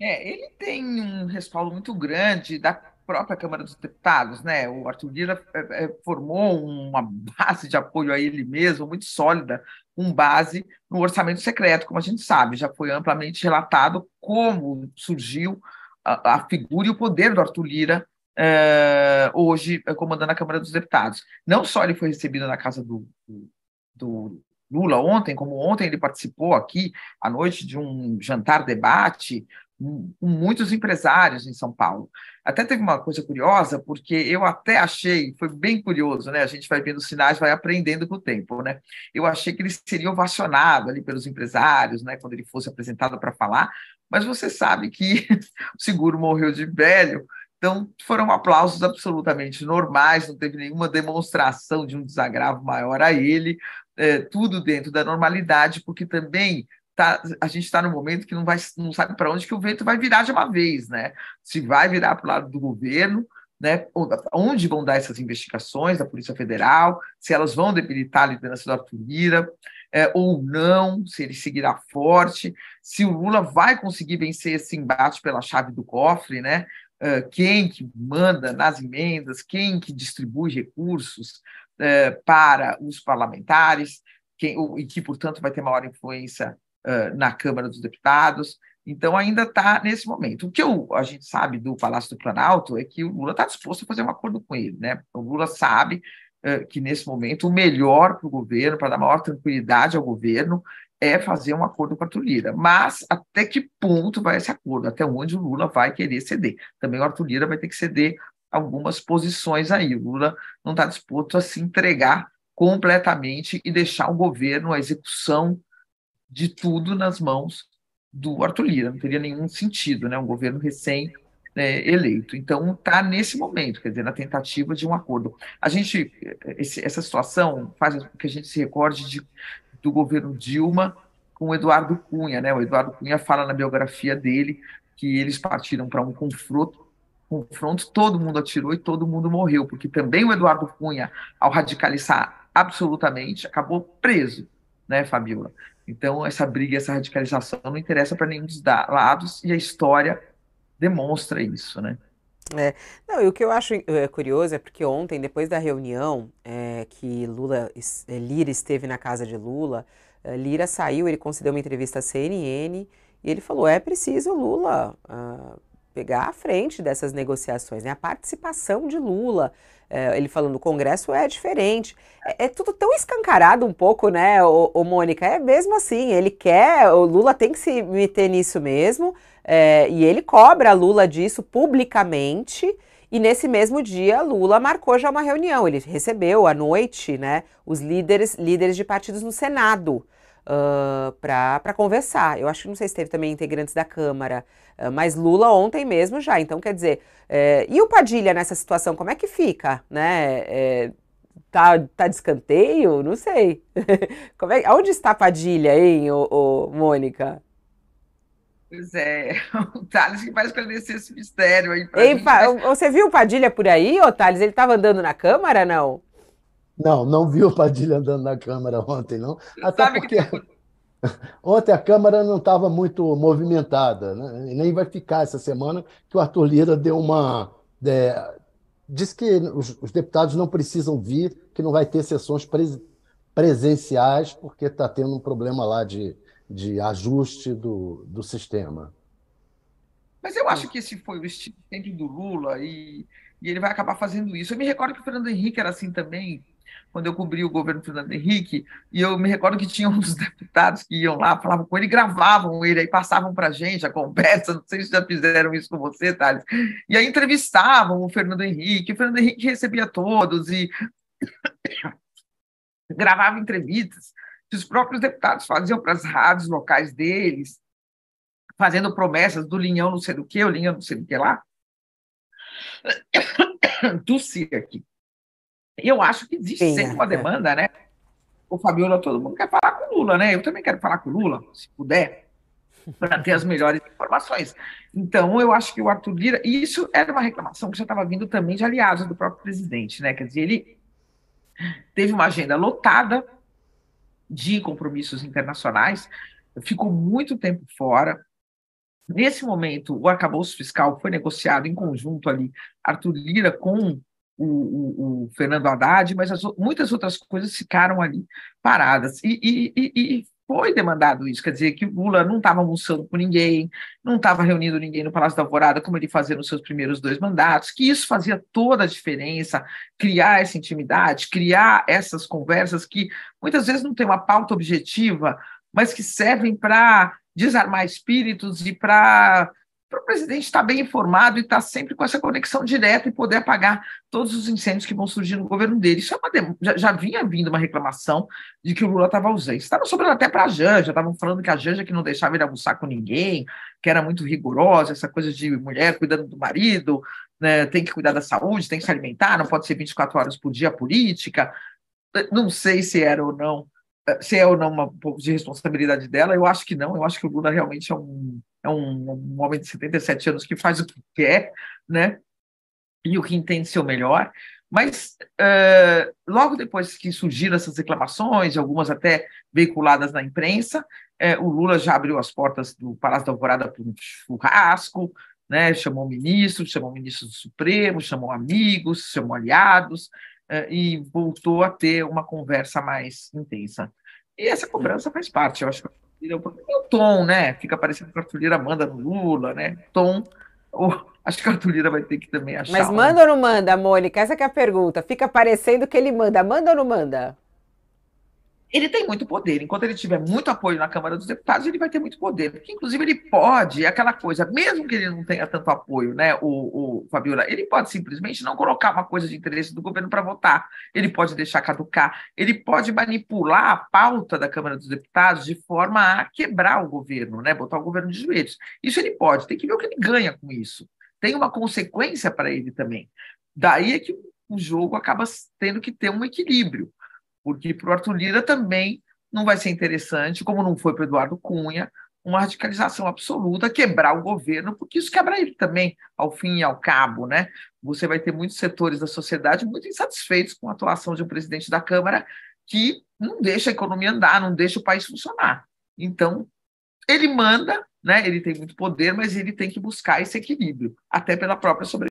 É, ele tem um respaldo muito grande da própria Câmara dos Deputados, né? O Arthur Lira é, é, formou uma base de apoio a ele mesmo muito sólida, com base no orçamento secreto, como a gente sabe, já foi amplamente relatado como surgiu a, figura e o poder do Arthur Lira é, hoje comandando a Câmara dos Deputados. Não só ele foi recebido na casa do, do, do Lula ontem, como ontem ele participou aqui à noite de um jantar debate com muitos empresários em São Paulo. Até teve uma coisa curiosa, porque eu até achei, foi bem curioso, né? A gente vai vendo sinais, vai aprendendo com o tempo, né? Eu achei que ele seria ovacionado ali pelos empresários, né? Quando ele fosse apresentado para falar, mas você sabe que o seguro morreu de velho, então foram aplausos absolutamente normais, não teve nenhuma demonstração de um desagravo maior a ele, é, tudo dentro da normalidade, porque também tá, a gente está no momento que não, vai, não sabe para onde que o vento vai virar de uma vez, né? Se vai virar para o lado do governo, né? Onde vão dar essas investigações da Polícia Federal? Se elas vão debilitar a liderança da Arthur é, ou não? Se ele seguirá forte? Se o Lula vai conseguir vencer esse embate pela chave do cofre, né? É, quem que manda nas emendas? Quem que distribui recursos é, para os parlamentares? Quem, e que, portanto, vai ter maior influência na Câmara dos Deputados. Então, ainda está nesse momento. O que eu, a gente sabe do Palácio do Planalto é que o Lula está disposto a fazer um acordo com ele. Né? O Lula sabe uh, que, nesse momento, o melhor para o governo, para dar maior tranquilidade ao governo, é fazer um acordo com a Lira. Mas até que ponto vai esse acordo? Até onde o Lula vai querer ceder? Também o Arthur Lira vai ter que ceder algumas posições aí. O Lula não está disposto a se entregar completamente e deixar o governo, a execução de tudo nas mãos do Arthur Lira, não teria nenhum sentido, né? Um governo recém né, eleito. Então, está nesse momento, quer dizer, na tentativa de um acordo. A gente, esse, essa situação faz com que a gente se recorde de, do governo Dilma com o Eduardo Cunha, né? O Eduardo Cunha fala na biografia dele que eles partiram para um confronto, confronto, todo mundo atirou e todo mundo morreu, porque também o Eduardo Cunha, ao radicalizar absolutamente, acabou preso, né, Fabiola? Então, essa briga, essa radicalização não interessa para nenhum dos lados e a história demonstra isso, né? É. Não, e o que eu acho é, curioso é porque ontem, depois da reunião é, que Lula, é, Lira esteve na casa de Lula, é, Lira saiu, ele concedeu uma entrevista à CNN e ele falou: é preciso Lula. Uh, pegar a frente dessas negociações, né? a participação de Lula. É, ele falando, o Congresso é diferente. É, é, tudo tão escancarado um pouco, né, ô, ô, Mônica? É mesmo assim, ele quer, o Lula tem que se meter nisso mesmo, é, e ele cobra a Lula disso publicamente. E nesse mesmo dia, Lula marcou já uma reunião. Ele recebeu à noite né, os líderes, líderes de partidos no Senado uh, para conversar. Eu acho que não sei se teve também integrantes da Câmara, uh, mas Lula ontem mesmo já. Então, quer dizer, eh, e o Padilha nessa situação, como é que fica? Né? Eh, tá, tá de escanteio? Não sei. como é, onde está Padilha, hein, ô, ô, Mônica? Pois é, o Thales que vai esclarecer esse mistério aí pra Ei, gente, mas... Né? Você viu o Padilha por aí, ô Thales? Ele estava andando na Câmara, não? Não, não vi o Padilha andando na Câmara ontem, não. Até Sabe porque que... Tá ontem a Câmara não estava muito movimentada, né? nem vai ficar essa semana, que o Arthur Lira deu uma. É, diz que os, os, deputados não precisam vir, que não vai ter sessões pres, presenciais, porque está tendo um problema lá de, de ajuste do, do sistema. Mas eu acho que esse foi o estilo do Lula e, e ele vai acabar fazendo isso. Eu me recordo que o Fernando Henrique era assim também, quando eu cobri o governo Fernando Henrique, e eu me recordo que tinha uns deputados que iam lá, falavam com ele, gravavam ele, aí passavam para a gente a conversa, não sei se já fizeram isso com você, Thales, e aí entrevistavam o Fernando Henrique, o Fernando Henrique recebia todos e gravava entrevistas que os próprios deputados faziam para as rádios locais deles, fazendo promessas do linhão não sei do que, o linhão não sei do que lá. Tossi aqui. E eu acho que existe Sim, sempre uma é. demanda, né? O Fabiola, todo mundo quer falar com o Lula, né? Eu também quero falar com o Lula, se puder, para ter as melhores informações. Então, eu acho que o Arthur Lira, e isso era uma reclamação que já estava vindo também de aliados do próprio presidente, né? Quer dizer, ele teve uma agenda lotada de compromissos internacionais, ficou muito tempo fora, Nesse momento, o arcabouço fiscal foi negociado em conjunto ali, Arthur Lira com o, o, o Fernando Haddad, mas as, muitas outras coisas ficaram ali paradas. E, e, e, e, foi demandado isso, quer dizer, que Lula não estava almoçando com ninguém, não estava reunindo ninguém no Palácio da Alvorada, como ele fazia nos seus primeiros dois mandatos, que isso fazia toda a diferença, criar essa intimidade, criar essas conversas que muitas vezes não tem uma pauta objetiva, mas que servem para desarmar espíritos e para para o presidente está bem informado e está sempre com essa conexão direta e poder apagar todos os incêndios que vão surgir no governo dele. Isso é uma dem... já, já, vinha vindo uma reclamação de que o Lula estava ausente. Estavam sobrando até para a Janja, estavam falando que a Janja que não deixava ele almoçar com ninguém, que era muito rigorosa, essa coisa de mulher cuidando do marido, né, tem que cuidar da saúde, tem que se alimentar, não pode ser 24 horas por dia política. Não sei se era ou não, se é ou não uma pouco de responsabilidade dela, eu acho que não, eu acho que o Lula realmente é um é um, um, homem de 77 anos que faz o que quer, né? E o que entende seu melhor. Mas uh, logo depois que surgiram essas reclamações, algumas até veiculadas na imprensa, é, o Lula já abriu as portas do Palácio da Alvorada para um churrasco, né? chamou ministros, chamou ministros do Supremo, chamou amigos, chamou aliados, e voltou a ter uma conversa mais intensa. E essa cobrança faz parte, eu acho que o é o tom, né? Fica parecendo cartulheira, manda no Lula, né? Tom. Oh, acho que a cartulheira vai ter que também achar. Mas manda ou não manda, Mônica? Essa é a pergunta. Fica parecendo que ele manda. Manda ou não manda? ele tem muito poder. Enquanto ele tiver muito apoio na Câmara dos Deputados, ele vai ter muito poder. Porque, inclusive, ele pode, é aquela coisa, mesmo que ele não tenha tanto apoio, né, o, o Fabiola, ele pode simplesmente não colocar uma coisa de interesse do governo para votar. Ele pode deixar caducar, ele pode manipular a pauta da Câmara dos Deputados de forma a quebrar o governo, né, botar o governo de joelhos. Isso ele pode, tem que ver o que ele ganha com isso. Tem uma consequência para ele também. Daí é que o jogo acaba tendo que ter um equilíbrio porque para o Arthur Lira também não vai ser interessante, como não foi para Eduardo Cunha, uma radicalização absoluta, quebrar o governo, porque isso quebra ele também, ao fim e ao cabo. Né? Você vai ter muitos setores da sociedade muito insatisfeitos com a atuação de um presidente da Câmara que não deixa a economia andar, não deixa o país funcionar. Então, ele manda, né? ele tem muito poder, mas ele tem que buscar esse equilíbrio, até pela própria sobrevivência.